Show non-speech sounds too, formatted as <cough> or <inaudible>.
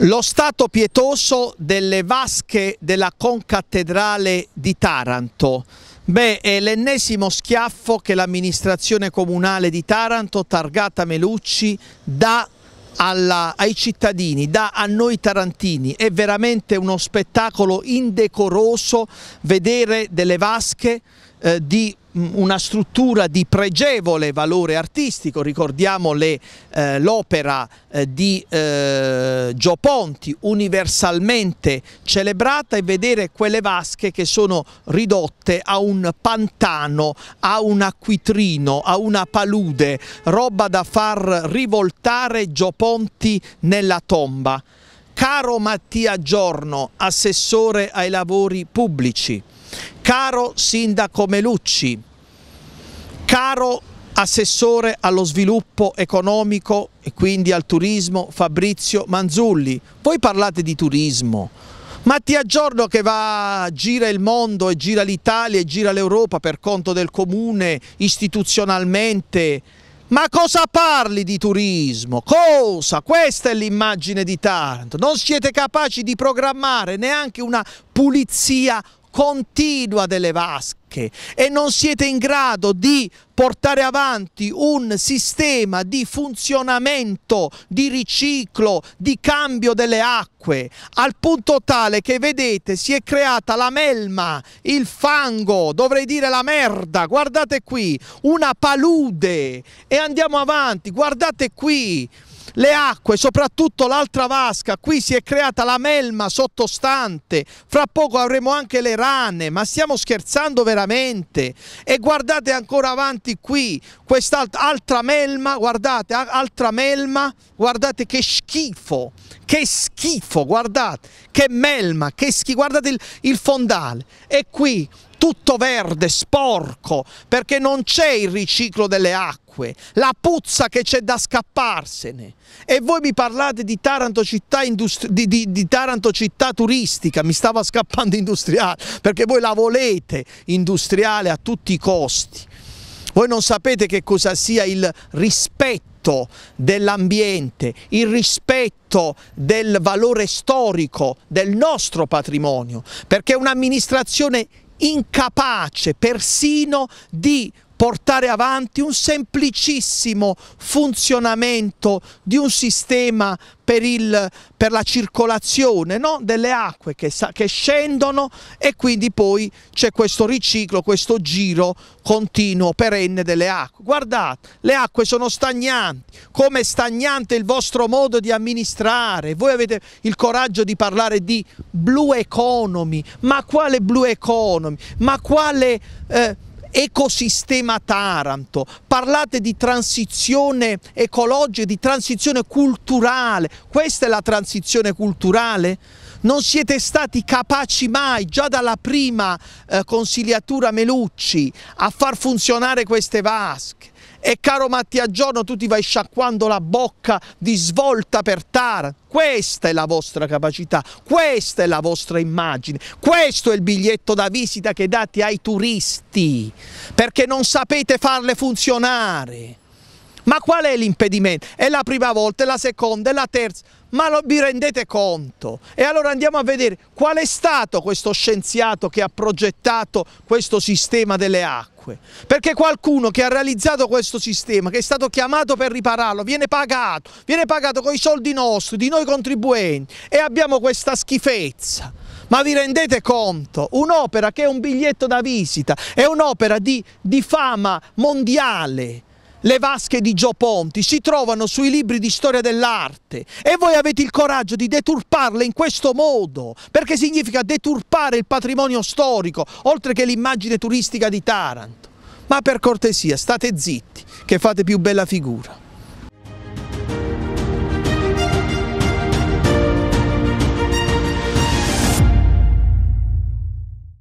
Lo stato pietoso delle vasche della concattedrale di Taranto. Beh, è l'ennesimo schiaffo che l'amministrazione comunale di Taranto, targata Melucci, dà alla, ai cittadini, dà a noi tarantini. È veramente uno spettacolo indecoroso vedere delle vasche eh, di mm, una struttura di pregevole valore artistico, ricordiamo eh, l'opera eh, di eh, Ponti universalmente celebrata e vedere quelle vasche che sono ridotte a un pantano, a un acquitrino, a una palude, roba da far rivoltare Gio Ponti nella tomba. Caro Mattia Giorno, assessore ai lavori pubblici, Caro Sindaco Melucci, caro Assessore allo sviluppo economico e quindi al turismo Fabrizio Manzulli, voi parlate di turismo, ma ti aggiorno che va, gira il mondo e gira l'Italia e gira l'Europa per conto del comune istituzionalmente. Ma cosa parli di turismo? Cosa? Questa è l'immagine di Taranto. Non siete capaci di programmare neanche una pulizia continua delle vasche e non siete in grado di portare avanti un sistema di funzionamento, di riciclo, di cambio delle acque, al punto tale che vedete si è creata la melma, il fango, dovrei dire la merda, guardate qui, una palude e andiamo avanti, guardate qui le acque, soprattutto l'altra vasca, qui si è creata la melma sottostante, fra poco avremo anche le rane, ma stiamo scherzando veramente e guardate ancora avanti qui, quest'altra melma, guardate, altra melma, guardate che schifo, che schifo, guardate, che melma, che schifo, guardate il, il fondale e qui tutto verde, sporco, perché non c'è il riciclo delle acque acque, la puzza che c'è da scapparsene. E voi mi parlate di Taranto città, di, di, di Taranto città turistica, mi stava scappando <laughs> industriale, perché voi la volete industriale a tutti i costi. Voi non sapete che cosa sia il rispetto dell'ambiente, il rispetto del valore storico del nostro patrimonio, perché un'amministrazione incapace persino di portare avanti un semplicissimo funzionamento di un sistema per, il, per la circolazione no? delle acque che, che scendono e quindi poi c'è questo riciclo, questo giro continuo, perenne delle acque. Guardate, le acque sono stagnanti, come è stagnante il vostro modo di amministrare, voi avete il coraggio di parlare di blue economy, ma quale blue economy, ma quale... Eh, ecosistema Taranto, parlate di transizione ecologica, di transizione culturale, questa è la transizione culturale? Non siete stati capaci mai, già dalla prima eh, consigliatura Melucci, a far funzionare queste vasche e caro Mattia Giorno, tu ti vai sciacquando la bocca di svolta per Tar. Questa è la vostra capacità, questa è la vostra immagine, questo è il biglietto da visita che date ai turisti, perché non sapete farle funzionare. Ma qual è l'impedimento? È la prima volta, è la seconda, è la terza. Ma lo, vi rendete conto? E allora andiamo a vedere qual è stato questo scienziato che ha progettato questo sistema delle acque. Perché qualcuno che ha realizzato questo sistema, che è stato chiamato per ripararlo, viene pagato, viene pagato con i soldi nostri, di noi contribuenti e abbiamo questa schifezza. Ma vi rendete conto? Un'opera che è un biglietto da visita, è un'opera di, di fama mondiale, le vasche di Gio Ponti si trovano sui libri di storia dell'arte e voi avete il coraggio di deturparle in questo modo, perché significa deturpare il patrimonio storico, oltre che l'immagine turistica di Taranto. Ma per cortesia, state zitti, che fate più bella figura.